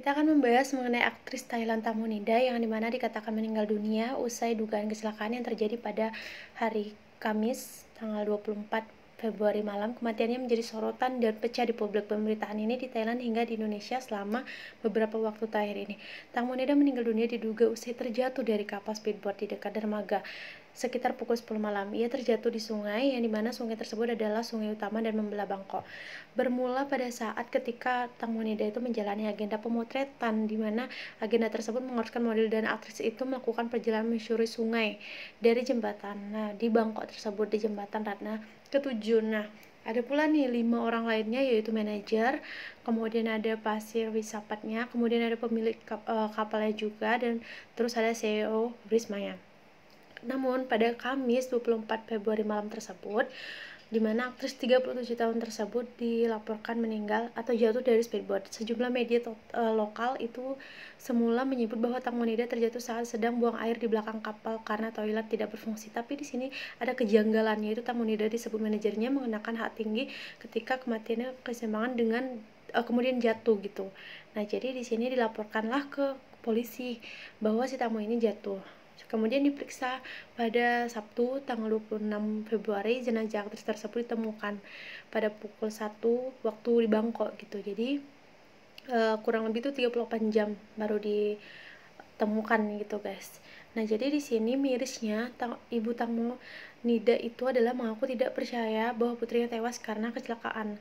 Kita akan membahas mengenai aktris Thailand Tamunida yang dimana dikatakan meninggal dunia usai dugaan kecelakaan yang terjadi pada hari Kamis tanggal 24 Februari malam. Kematiannya menjadi sorotan dan pecah di publik pemberitaan ini di Thailand hingga di Indonesia selama beberapa waktu terakhir ini. Tamunida meninggal dunia diduga usai terjatuh dari kapal speedboat di dekat dermaga sekitar pukul 10 malam. Ia terjatuh di sungai yang dimana sungai tersebut adalah sungai utama dan membelah Bangkok. Bermula pada saat ketika Tang Munida itu menjalani agenda pemotretan dimana agenda tersebut mengharuskan model dan aktris itu melakukan perjalanan menyusuri sungai dari jembatan. Nah, di Bangkok tersebut di jembatan Ratna ketujuh. Nah, ada pula nih lima orang lainnya yaitu manajer, kemudian ada pasir wisapatnya, kemudian ada pemilik eh, kapalnya juga dan terus ada CEO Rismaya. Namun pada Kamis 24 Februari malam tersebut, di mana aktris 37 tahun tersebut dilaporkan meninggal atau jatuh dari speedboat. Sejumlah media e, lokal itu semula menyebut bahwa Tangmonida terjatuh saat sedang buang air di belakang kapal karena toilet tidak berfungsi. Tapi di sini ada kejanggalan yaitu Tangmonida disebut manajernya mengenakan hak tinggi ketika kematiannya kesemangan dengan uh, kemudian jatuh gitu. Nah, jadi di sini dilaporkanlah ke polisi bahwa si tamu ini jatuh. Kemudian diperiksa pada Sabtu tanggal 26 Februari jenazah aktris tersebut ditemukan pada pukul 1 waktu di Bangkok gitu. Jadi uh, kurang lebih itu 38 jam baru ditemukan gitu guys. Nah, jadi di sini mirisnya tang ibu tamu Nida itu adalah mengaku tidak percaya bahwa putrinya tewas karena kecelakaan.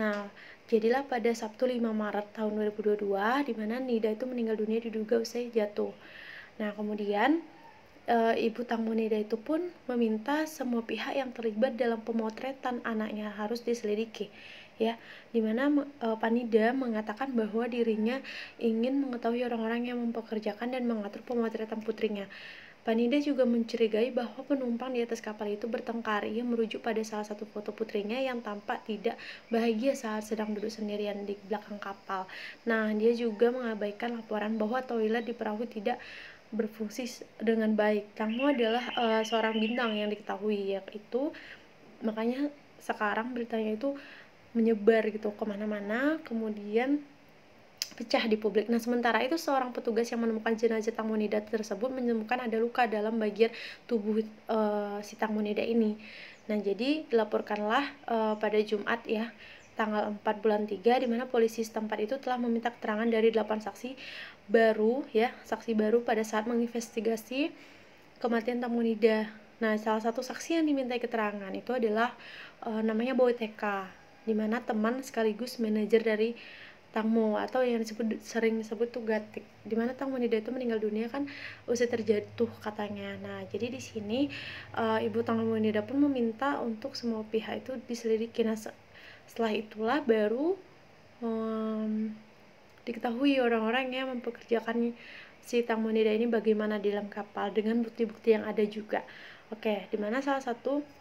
Nah, jadilah pada Sabtu 5 Maret tahun 2022 di mana Nida itu meninggal dunia diduga usai jatuh. Nah, kemudian e, ibu Tangmonida itu pun meminta semua pihak yang terlibat dalam pemotretan anaknya harus diselidiki ya dimana e, eh, Panida mengatakan bahwa dirinya ingin mengetahui orang-orang yang mempekerjakan dan mengatur pemotretan putrinya Panida juga mencurigai bahwa penumpang di atas kapal itu bertengkar. Ia merujuk pada salah satu foto putrinya yang tampak tidak bahagia saat sedang duduk sendirian di belakang kapal. Nah, dia juga mengabaikan laporan bahwa toilet di perahu tidak berfungsi dengan baik. Kamu adalah uh, seorang bintang yang diketahui ya itu makanya sekarang beritanya itu menyebar gitu kemana-mana kemudian pecah di publik. Nah sementara itu seorang petugas yang menemukan jenazah Tangmonida tersebut menemukan ada luka dalam bagian tubuh uh, si Tangmonida ini. Nah jadi dilaporkanlah uh, pada Jumat ya tanggal 4 bulan 3 di mana polisi setempat itu telah meminta keterangan dari 8 saksi baru ya, saksi baru pada saat menginvestigasi kematian tamu Nah, salah satu saksi yang diminta keterangan itu adalah e, namanya Boy TK, di mana teman sekaligus manajer dari Tangmo atau yang disebut sering disebut tuh gatik di mana Tangmo itu meninggal dunia kan usai terjatuh katanya. Nah, jadi di sini e, Ibu Tangmo pun meminta untuk semua pihak itu diselidiki. Nah, setelah itulah baru um, diketahui orang-orang yang mempekerjakan si Tangmonida ini bagaimana di dalam kapal dengan bukti-bukti yang ada juga. Oke, di mana salah satu